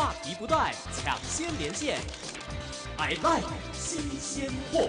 话题不断，抢先连线，like 新鲜货。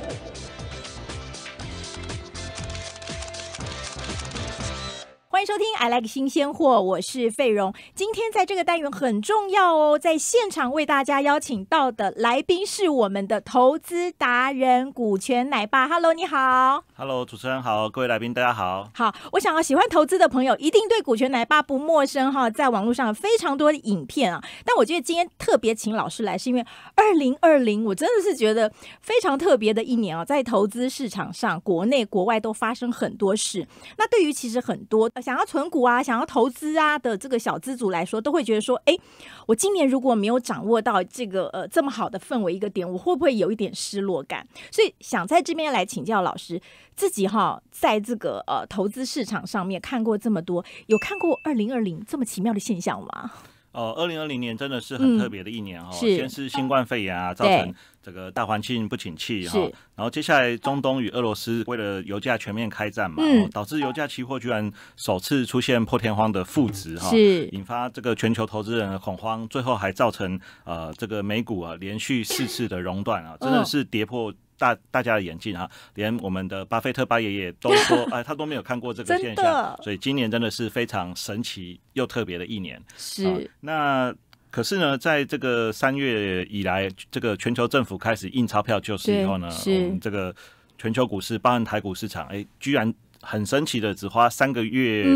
欢迎收听《I Like 新鲜货》，我是费荣。今天在这个单元很重要哦，在现场为大家邀请到的来宾是我们的投资达人、股权奶爸。Hello，你好。Hello，主持人好，各位来宾大家好。好，我想要喜欢投资的朋友一定对股权奶爸不陌生哈，在网络上有非常多的影片啊。但我觉得今天特别请老师来，是因为二零二零，我真的是觉得非常特别的一年啊，在投资市场上，国内国外都发生很多事。那对于其实很多。想要存股啊，想要投资啊的这个小资族来说，都会觉得说，哎，我今年如果没有掌握到这个呃这么好的氛围一个点，我会不会有一点失落感？所以想在这边来请教老师，自己哈在这个呃投资市场上面看过这么多，有看过二零二零这么奇妙的现象吗？哦，二零二零年真的是很特别的一年哈，先是新冠肺炎啊，造成这个大环境不景气哈，然后接下来中东与俄罗斯为了油价全面开战嘛，导致油价期货居然首次出现破天荒的负值哈，引发这个全球投资人的恐慌，最后还造成呃这个美股啊连续四次的熔断啊，真的是跌破。大大家的眼镜啊，连我们的巴菲特巴爷爷都说，哎，他都没有看过这个现象。所以今年真的是非常神奇又特别的一年。是。那可是呢，在这个三月以来，这个全球政府开始印钞票救市以后呢，我们这个全球股市，包含台股市场，哎，居然很神奇的，只花三个月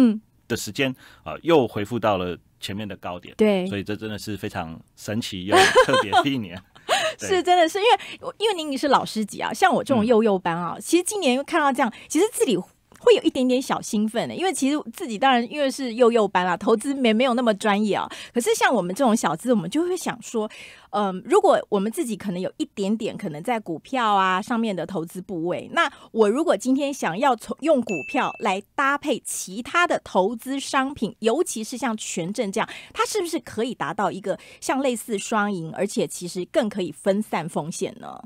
的时间啊，又恢复到了前面的高点。对。所以这真的是非常神奇又特别的一年。是，真的是因为，因为您你是老师级啊，像我这种幼幼班啊，其实今年看到这样，其实自理。会有一点点小兴奋的，因为其实自己当然因为是幼幼班啦，投资没没有那么专业啊。可是像我们这种小资，我们就会想说，嗯，如果我们自己可能有一点点可能在股票啊上面的投资部位，那我如果今天想要从用股票来搭配其他的投资商品，尤其是像权证这样，它是不是可以达到一个像类似双赢，而且其实更可以分散风险呢？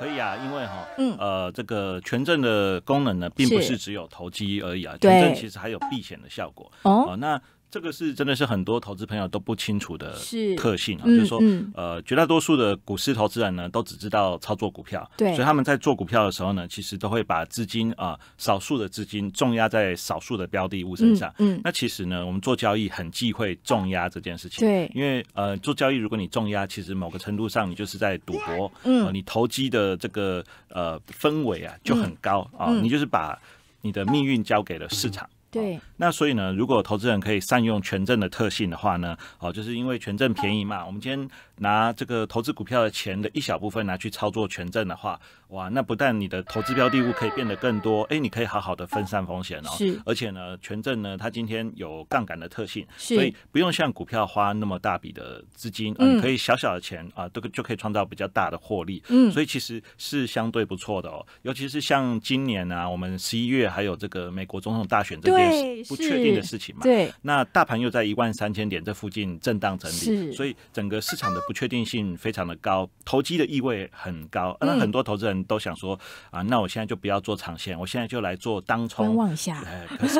可以啊，因为哈，嗯，呃，这个权证的功能呢，并不是只有投机而已啊，权证其实还有避险的效果。哦，那。这个是真的是很多投资朋友都不清楚的特性啊，就是说，呃，绝大多数的股市投资人呢，都只知道操作股票，所以他们在做股票的时候呢，其实都会把资金啊，少数的资金重压在少数的标的物身上。嗯，那其实呢，我们做交易很忌讳重压这件事情。对，因为呃，做交易如果你重压，其实某个程度上你就是在赌博。嗯，你投机的这个呃氛围啊就很高啊，你就是把你的命运交给了市场。对，那所以呢，如果投资人可以善用权证的特性的话呢，哦，就是因为权证便宜嘛。我们今天拿这个投资股票的钱的一小部分拿去操作权证的话，哇，那不但你的投资标的物可以变得更多，哎，你可以好好的分散风险哦。是。而且呢，权证呢，它今天有杠杆的特性，所以不用像股票花那么大笔的资金，嗯，可以小小的钱啊，都就可以创造比较大的获利。嗯。所以其实是相对不错的哦，尤其是像今年啊，我们十一月还有这个美国总统大选这。不确定的事情嘛，对，那大盘又在一万三千点这附近震荡整理，所以整个市场的不确定性非常的高，投机的意味很高，那很多投资人都想说啊，那我现在就不要做长线，我现在就来做当冲，观望一下。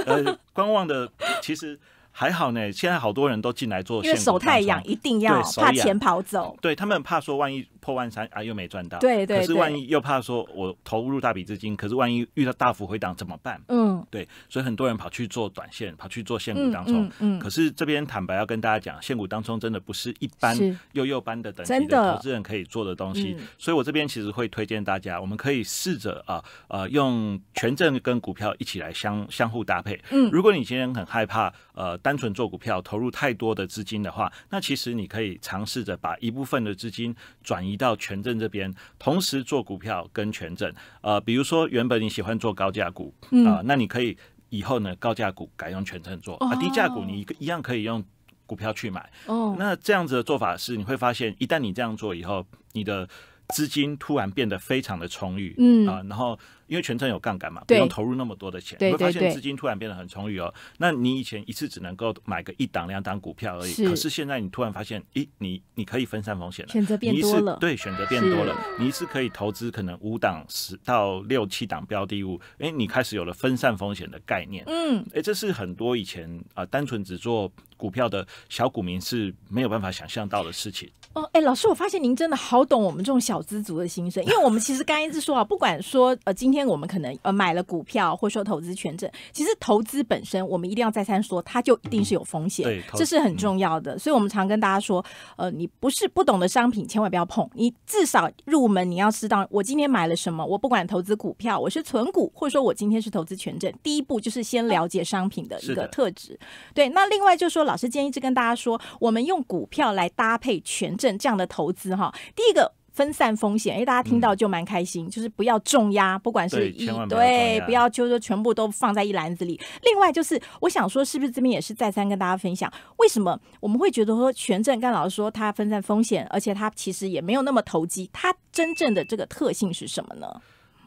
呃，观望的其实还好呢，现在好多人都进来做，因为手太痒，一定要怕钱跑走，对他们怕说万一。破万三啊，又没赚到。对对。可是万一又怕说，我投入大笔资金，可是万一遇到大幅回档怎么办？嗯，对。所以很多人跑去做短线，跑去做限股当中、嗯嗯。可是这边坦白要跟大家讲，限股当中真的不是一般幼幼班的等级的投资人可以做的东西。所以我这边其实会推荐大家，我们可以试着啊呃用权证跟股票一起来相相互搭配。嗯。如果你今天很害怕呃单纯做股票投入太多的资金的话，那其实你可以尝试着把一部分的资金转移。移到权证这边，同时做股票跟权证。呃，比如说原本你喜欢做高价股啊，那你可以以后呢高价股改用权证做啊，低价股你一样可以用股票去买。哦，那这样子的做法是，你会发现一旦你这样做以后，你的资金突然变得非常的充裕。嗯啊，然后。因为全程有杠杆嘛，不用投入那么多的钱，你会发现资金突然变得很充裕哦。那你以前一次只能够买个一档、两档股票而已，可是现在你突然发现，咦，你你可以分散风险，选择变多了。对，选择变多了，你一次可以投资可能五档、十到六七档标的物。哎，你开始有了分散风险的概念。嗯，哎，这是很多以前啊，单纯只做股票的小股民是没有办法想象到的事情。哦，哎，老师，我发现您真的好懂我们这种小资族的心声，因为我们其实刚一直说啊，不管说呃今天。我们可能呃买了股票，或者说投资权证，其实投资本身我们一定要再三说，它就一定是有风险，这是很重要的。所以，我们常跟大家说，呃，你不是不懂的商品，千万不要碰。你至少入门，你要知道，我今天买了什么？我不管投资股票，我是存股，或者说我今天是投资权证，第一步就是先了解商品的一个特质。对，那另外就是说，老师今天一直跟大家说，我们用股票来搭配权证这样的投资哈。第一个。分散风险，哎，大家听到就蛮开心，就是不要重压，不管是一对，不要就是全部都放在一篮子里。另外，就是我想说，是不是这边也是再三跟大家分享，为什么我们会觉得说全证，刚老师说他分散风险，而且他其实也没有那么投机，他真正的这个特性是什么呢？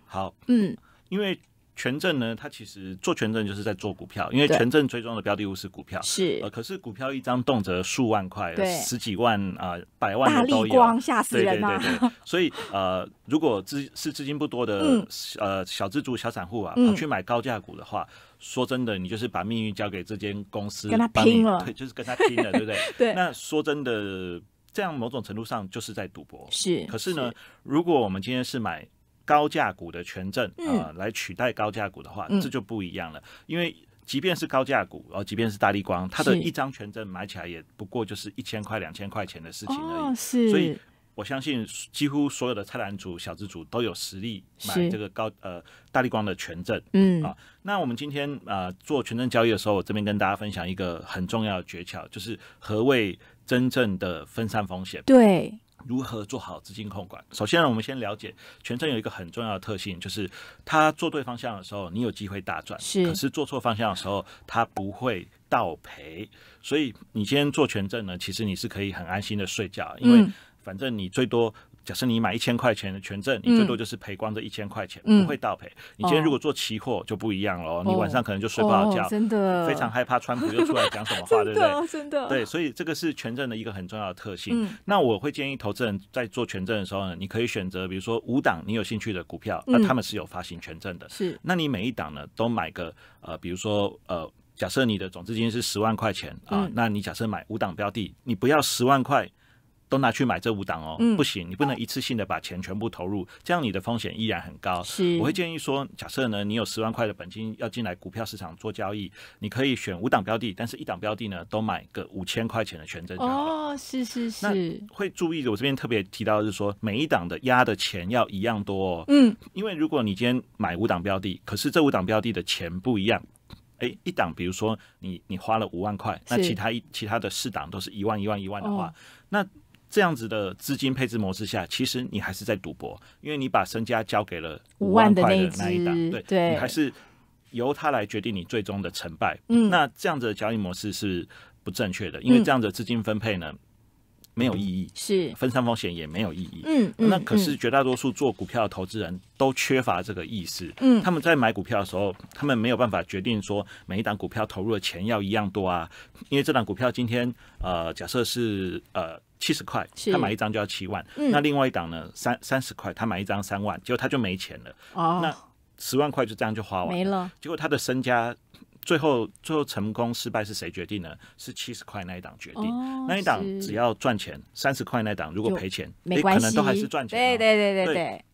好，嗯，因为。权证呢？它其实做权证就是在做股票，因为权证追踪的标的物是股票。是。呃，可是股票一张动辄数万块，十几万啊，百万的高光吓死人嘛。对对对。所以呃，如果资是资金不多的呃小资族、小散户啊，去买高价股的话，说真的，你就是把命运交给这间公司，跟他拼了，就是跟他拼了，对不对？对。那说真的，这样某种程度上就是在赌博。是。可是呢，如果我们今天是买。高价股的权证啊，来取代高价股的话，这就不一样了。因为即便是高价股，然后即便是大立光，它的一张权证买起来也不过就是一千块、两千块钱的事情而已。是，所以我相信几乎所有的菜篮组、小资组都有实力买这个高呃大立光的权证。嗯啊，那我们今天啊做权证交易的时候，我这边跟大家分享一个很重要的诀窍，就是何谓真正的分散风险？对。如何做好资金控管？首先呢，我们先了解权证有一个很重要的特性，就是它做对方向的时候，你有机会大赚；是，可是做错方向的时候，它不会倒赔。所以你今天做权证呢，其实你是可以很安心的睡觉，因为反正你最多。假设你买一千块钱的权证，你最多就是赔光这一千块钱，不会倒赔。你今天如果做期货就不一样了，你晚上可能就睡不好觉，真的非常害怕。川普又出来讲什么话，对不对？真的，对，所以这个是权证的一个很重要的特性。那我会建议投资人在做权证的时候，呢，你可以选择，比如说五档你有兴趣的股票，那他们是有发行权证的。是，那你每一档呢都买个呃，比如说呃，假设你的总资金是十万块钱啊，那你假设买五档标的，你不要十万块。都拿去买这五档哦，不行，你不能一次性的把钱全部投入，这样你的风险依然很高。我会建议说，假设呢，你有十万块的本金要进来股票市场做交易，你可以选五档标的，但是一档标的呢，都买个五千块钱的全证哦，是是是。会注意的，我这边特别提到是说，每一档的压的钱要一样多。哦。嗯，因为如果你今天买五档标的，可是这五档标的的钱不一样，哎，一档比如说你你花了五万块，那其他一其他的四档都是一万一万一万的话，那这样子的资金配置模式下，其实你还是在赌博，因为你把身家交给了五万块的那一档，对你还是由他来决定你最终的成败。嗯，那这样子的交易模式是不正确的，因为这样的资金分配呢没有意义，是分散风险也没有意义。嗯。那可是绝大多数做股票的投资人都缺乏这个意识。嗯，他们在买股票的时候，他们没有办法决定说每一档股票投入的钱要一样多啊，因为这档股票今天呃，假设是呃。七十块，他买一张就要七万。那另外一档呢，三三十块，他买一张三万，结果他就没钱了。哦，那十万块就这样就花完了。没了。结果他的身家最后最后成功失败是谁决定呢？是七十块那一档决定，那一档只要赚钱，三十块那一档如果赔钱，没可能都还是赚钱。对对对对对。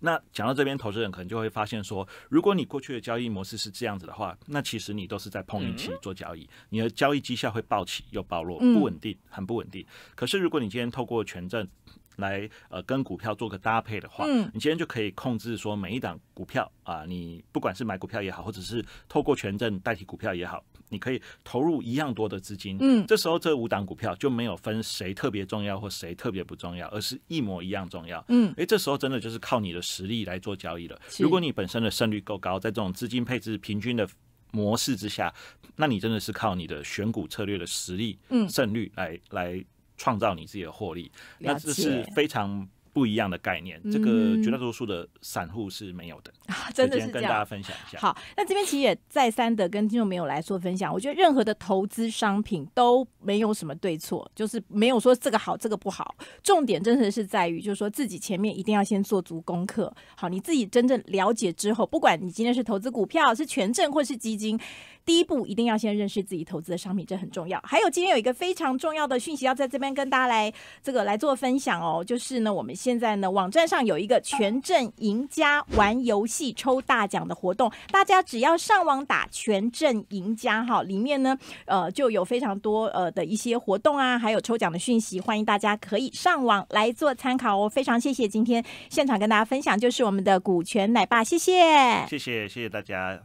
那讲到这边，投资人可能就会发现说，如果你过去的交易模式是这样子的话，那其实你都是在碰运气做交易，你的交易绩效会暴起又暴落，不稳定，很不稳定。可是如果你今天透过权证，来呃，跟股票做个搭配的话，嗯，你今天就可以控制说每一档股票啊，你不管是买股票也好，或者是透过权证代替股票也好，你可以投入一样多的资金，嗯，这时候这五档股票就没有分谁特别重要或谁特别不重要，而是一模一样重要，嗯，哎，这时候真的就是靠你的实力来做交易了。如果你本身的胜率够高，在这种资金配置平均的模式之下，那你真的是靠你的选股策略的实力，嗯，胜率来来。创造你自己的获利，那这是非常不一样的概念。这个绝大多数的散户是没有的，真的是跟大家分享一下。好，那这边其实也再三的跟听众朋友来做分享。我觉得任何的投资商品都没有什么对错，就是没有说这个好，这个不好。重点真的是在于，就是说自己前面一定要先做足功课。好，你自己真正了解之后，不管你今天是投资股票、是权证或是基金。第一步一定要先认识自己投资的商品，这很重要。还有今天有一个非常重要的讯息要在这边跟大家来这个来做分享哦，就是呢我们现在呢网站上有一个全证赢家玩游戏抽大奖的活动，大家只要上网打全证赢家哈，里面呢呃就有非常多呃的一些活动啊，还有抽奖的讯息，欢迎大家可以上网来做参考哦。非常谢谢今天现场跟大家分享，就是我们的股权奶爸，谢谢，谢谢谢谢大家。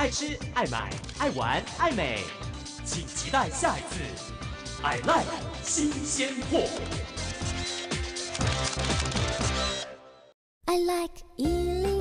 爱吃、爱买、爱玩、爱美，请期待下一次，I like 新鲜货。I like eating.